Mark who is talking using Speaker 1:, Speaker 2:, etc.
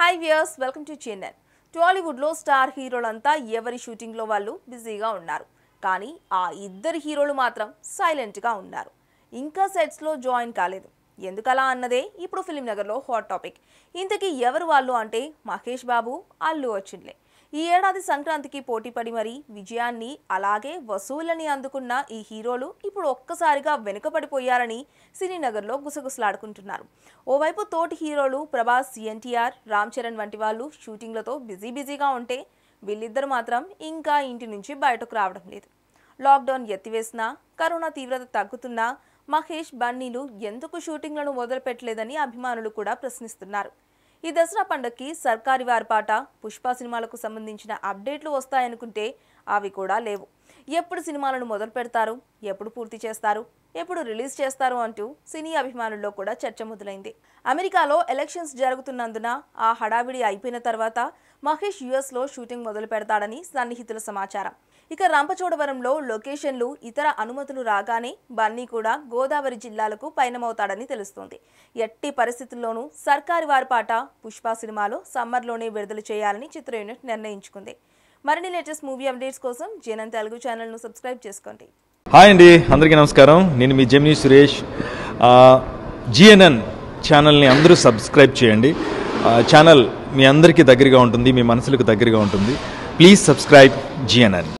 Speaker 1: high viewers welcome to Chennai టాలీవుడ్లో star హీరోలంతా ఎవరి షూటింగ్లో వాళ్ళు బిజీగా ఉన్నారు కానీ ఆ ఇద్దరు హీరోలు మాత్రం సైలెంట్గా ఉన్నారు ఇంకా సెట్స్లో జాయిన్ కాలేదు ఎందుకలా అన్నదే ఇప్పుడు ఫిలిం నగర్లో హాట్ టాపిక్ ఇంతకీ ఎవరు వాళ్ళు అంటే మహేష్ బాబు అల్లు వచ్చిండ్లే ఈ ఏడాది సంక్రాంతికి పోటీపడి మరి విజయాన్ని అలాగే వసూళ్ళని అందుకున్న ఈ హీరోలు ఇప్పుడు ఒక్కసారిగా వెనుకబడిపోయారని సినీనగర్లో గుసగుసలాడుకుంటున్నారు ఓవైపు తోటి హీరోలు ప్రభాస్ ఎన్టీఆర్ రామ్ చరణ్ వంటి వాళ్ళు షూటింగ్లతో బిజీ బిజీగా ఉంటే వీళ్ళిద్దరు మాత్రం ఇంకా ఇంటి నుంచి బయటకు రావడం లేదు లాక్డౌన్ ఎత్తివేసినా కరోనా తీవ్రత తగ్గుతున్నా మహేష్ బన్నీలు ఎందుకు షూటింగ్లను మొదలుపెట్టలేదని అభిమానులు కూడా ప్రశ్నిస్తున్నారు ఈ దసరా పండగకి సర్కారి వారి పాట పుష్ప సినిమాలకు సంబంధించిన అప్డేట్లు వస్తాయనుకుంటే అవి కూడా లేవు ఎప్పుడు సినిమాలను మొదలు పెడతారు ఎప్పుడు పూర్తి చేస్తారు ఎప్పుడు రిలీజ్ చేస్తారు అంటూ సినీ అభిమానుల్లో కూడా చర్చ మొదలైంది అమెరికాలో ఎలక్షన్స్ జరుగుతున్నందున ఆ హడావిడి అయిపోయిన తర్వాత మహేష్ యుఎస్లో షూటింగ్ మొదలు పెడతాడని సన్నిహితుల సమాచారం ఇక రంపచోడవరంలో లొకేషన్లు ఇతర అనుమతులు రాగానే బన్నీ కూడా గోదావరి జిల్లాలకు పయనమవుతాడని తెలుస్తోంది ఎట్టి పరిస్థితుల్లోనూ సర్కారు వారి పాట పుష్ప సినిమాలో సమ్మర్లోనే విడుదల చేయాలని చిత్ర యూనిట్ నిర్ణయించుకుంది మరిన్ని లేటెస్ట్ మూవీ అప్డేట్స్ కోసం జనం తెలుగు ఛానల్ను సబ్స్క్రైబ్ చేసుకోండి
Speaker 2: హాయ్ అండి అందరికీ నమస్కారం నేను మీ జమినీ సురేష్ జిఎన్ఎన్ ఛానల్ని అందరూ సబ్స్క్రైబ్ చేయండి ఛానల్ మీ అందరికీ దగ్గరగా ఉంటుంది మీ మనసులకు దగ్గరగా ఉంటుంది ప్లీజ్ సబ్స్క్రైబ్ జిఎన్ఎన్